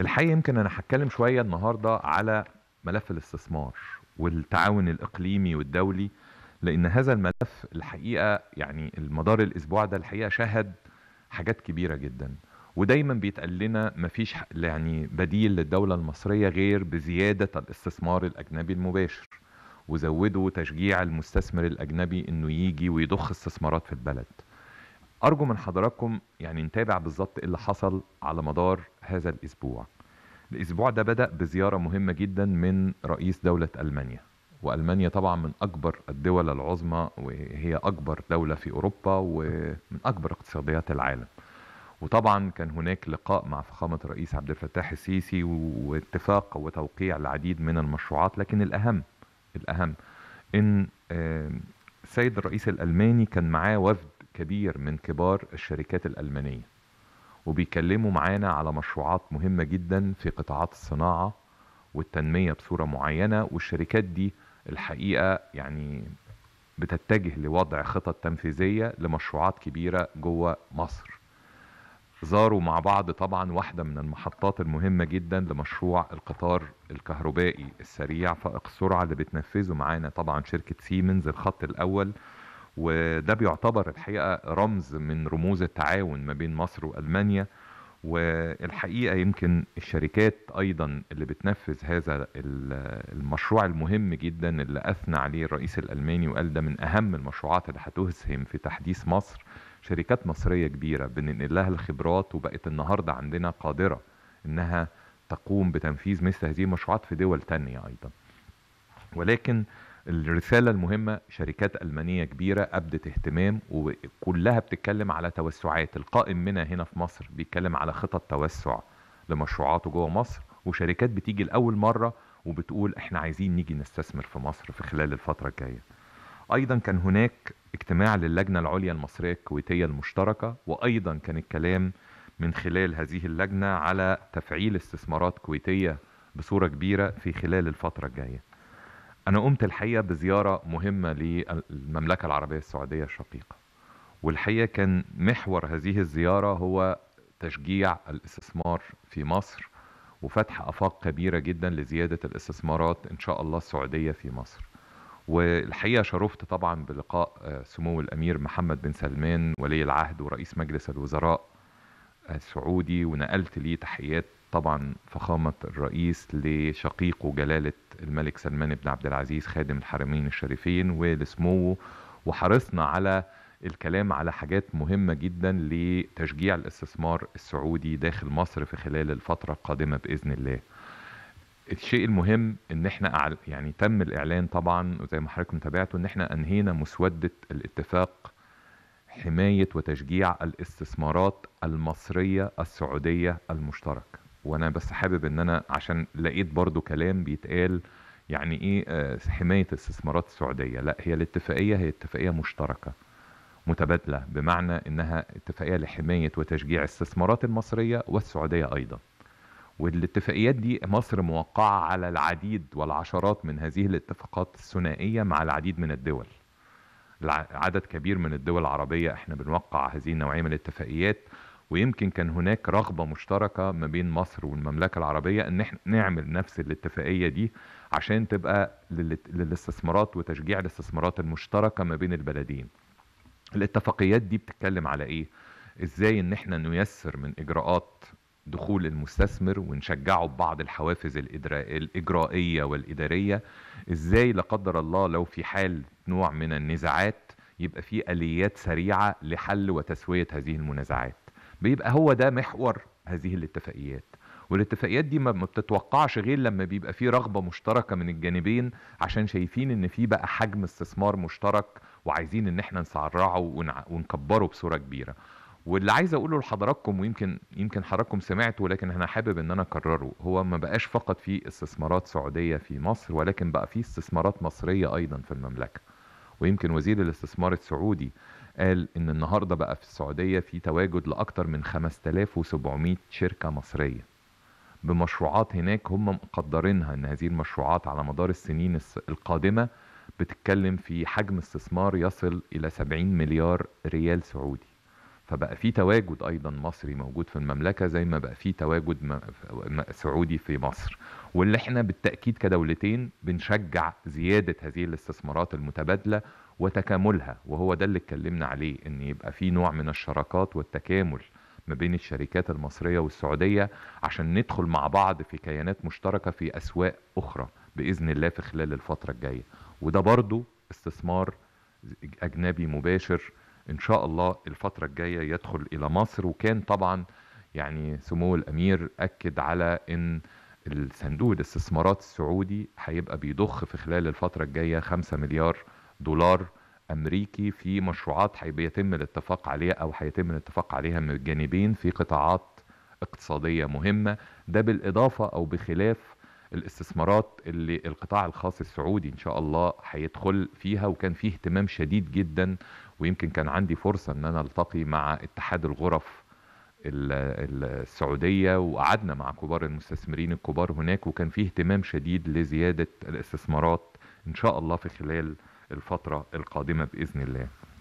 الحقيقه يمكن انا هتكلم شويه النهارده على ملف الاستثمار والتعاون الاقليمي والدولي لان هذا الملف الحقيقه يعني المدار الاسبوع ده الحقيقه شهد حاجات كبيره جدا ودايما بيتقال لنا مفيش يعني بديل للدوله المصريه غير بزياده الاستثمار الاجنبي المباشر وزودوا تشجيع المستثمر الاجنبي انه يجي ويضخ استثمارات في البلد أرجو من حضراتكم يعني نتابع بالظبط إيه اللي حصل على مدار هذا الأسبوع الأسبوع ده بدأ بزيارة مهمة جدا من رئيس دولة ألمانيا وألمانيا طبعا من أكبر الدول العظمى وهي أكبر دولة في أوروبا ومن أكبر اقتصاديات العالم وطبعا كان هناك لقاء مع فخامة الرئيس عبد الفتاح السيسي واتفاق وتوقيع العديد من المشروعات لكن الأهم الأهم إن آه، السيد الرئيس الألماني كان معاه وفد كبير من كبار الشركات الألمانية وبيكلموا معانا على مشروعات مهمة جدا في قطاعات الصناعة والتنمية بصورة معينة والشركات دي الحقيقة يعني بتتجه لوضع خطط تنفيذية لمشروعات كبيرة جوه مصر زاروا مع بعض طبعا واحدة من المحطات المهمة جدا لمشروع القطار الكهربائي السريع فائق السرعة اللي بتنفذه معانا طبعا شركة سيمنز الخط الأول وده بيعتبر الحقيقه رمز من رموز التعاون ما بين مصر والمانيا والحقيقه يمكن الشركات ايضا اللي بتنفذ هذا المشروع المهم جدا اللي اثنى عليه الرئيس الالماني وقال ده من اهم المشروعات اللي هتسهم في تحديث مصر شركات مصريه كبيره بننقل لها الخبرات وبقت النهارده عندنا قادره انها تقوم بتنفيذ مثل هذه المشروعات في دول تانية ايضا ولكن الرسالة المهمة شركات ألمانية كبيرة أبدت اهتمام وكلها بتتكلم على توسعات القائم منها هنا في مصر بيتكلم على خطط توسع لمشروعاته جوه مصر وشركات بتيجي لأول مرة وبتقول احنا عايزين نيجي نستثمر في مصر في خلال الفترة الجاية أيضا كان هناك اجتماع للجنة العليا المصرية الكويتية المشتركة وأيضا كان الكلام من خلال هذه اللجنة على تفعيل استثمارات كويتية بصورة كبيرة في خلال الفترة الجاية أنا قمت الحقيقة بزيارة مهمة للمملكة العربية السعودية الشقيقة والحقيقة كان محور هذه الزيارة هو تشجيع الاستثمار في مصر وفتح آفاق كبيرة جدا لزيادة الاستثمارات إن شاء الله السعودية في مصر والحقيقة شرفت طبعا بلقاء آه، سمو الأمير محمد بن سلمان ولي العهد ورئيس مجلس الوزراء آه، السعودي ونقلت ليه تحيات طبعا فخامة الرئيس لشقيقه جلالة الملك سلمان بن عبد العزيز خادم الحرمين الشريفين ولسموه وحرصنا على الكلام على حاجات مهمة جدا لتشجيع الاستثمار السعودي داخل مصر في خلال الفترة القادمة بإذن الله الشيء المهم ان احنا يعني تم الاعلان طبعا وزي ما حضرتك متابعته ان احنا انهينا مسودة الاتفاق حماية وتشجيع الاستثمارات المصرية السعودية المشتركة وانا بس حابب ان انا عشان لقيت برضو كلام بيتقال يعني ايه آه، حمايه استثمارات السعوديه لا هي الاتفاقيه هي اتفاقيه مشتركه متبادله بمعنى انها اتفاقيه لحمايه وتشجيع الاستثمارات المصريه والسعوديه ايضا والاتفاقيات دي مصر موقعه على العديد والعشرات من هذه الاتفاقات الثنائيه مع العديد من الدول عدد كبير من الدول العربيه احنا بنوقع هذه النوعيه من الاتفاقيات ويمكن كان هناك رغبة مشتركة ما بين مصر والمملكة العربية ان احنا نعمل نفس الاتفاقية دي عشان تبقى للاستثمارات وتشجيع الاستثمارات المشتركة ما بين البلدين الاتفاقيات دي بتتكلم على ايه ازاي ان احنا نيسر من اجراءات دخول المستثمر ونشجعه ببعض الحوافز الإجرائية والإدارية إزاي لا قدر الله لو في حال نوع من النزاعات يبقى في آليات سريعة لحل وتسوية هذه المنازعات بيبقى هو ده محور هذه الاتفاقيات والاتفاقيات دي ما بتتوقعش غير لما بيبقى في رغبة مشتركة من الجانبين عشان شايفين ان في بقى حجم استثمار مشترك وعايزين ان احنا نسرعه ونكبره بصورة كبيرة واللي عايز اقوله لحضراتكم ويمكن يمكن حضراتكم سمعتوا ولكن انا حابب ان انا اكرره هو ما بقاش فقط في استثمارات سعوديه في مصر ولكن بقى في استثمارات مصريه ايضا في المملكه ويمكن وزير الاستثمار السعودي قال ان النهارده بقى في السعوديه في تواجد لاكثر من 5700 شركه مصريه بمشروعات هناك هم مقدرينها ان هذه المشروعات على مدار السنين القادمه بتتكلم في حجم استثمار يصل الى 70 مليار ريال سعودي فبقى في تواجد ايضا مصري موجود في المملكه زي ما بقى في تواجد سعودي في مصر واللي احنا بالتاكيد كدولتين بنشجع زياده هذه الاستثمارات المتبادله وتكاملها وهو ده اللي اتكلمنا عليه ان يبقى في نوع من الشراكات والتكامل ما بين الشركات المصرية والسعودية عشان ندخل مع بعض في كيانات مشتركة في أسواق أخرى بإذن الله في خلال الفترة الجاية وده برضو استثمار أجنبي مباشر إن شاء الله الفترة الجاية يدخل إلى مصر وكان طبعا يعني سمو الأمير أكد على إن الصندوق الاستثمارات السعودي هيبقى بيضخ في خلال الفترة الجاية 5 مليار دولار امريكي في مشروعات هيتم الاتفاق عليها او هيتم الاتفاق عليها من الجانبين في قطاعات اقتصاديه مهمه ده بالاضافه او بخلاف الاستثمارات اللي القطاع الخاص السعودي ان شاء الله هيدخل فيها وكان فيه اهتمام شديد جدا ويمكن كان عندي فرصه ان انا التقي مع اتحاد الغرف السعوديه وقعدنا مع كبار المستثمرين الكبار هناك وكان فيه اهتمام شديد لزياده الاستثمارات ان شاء الله في خلال الفترة القادمة بإذن الله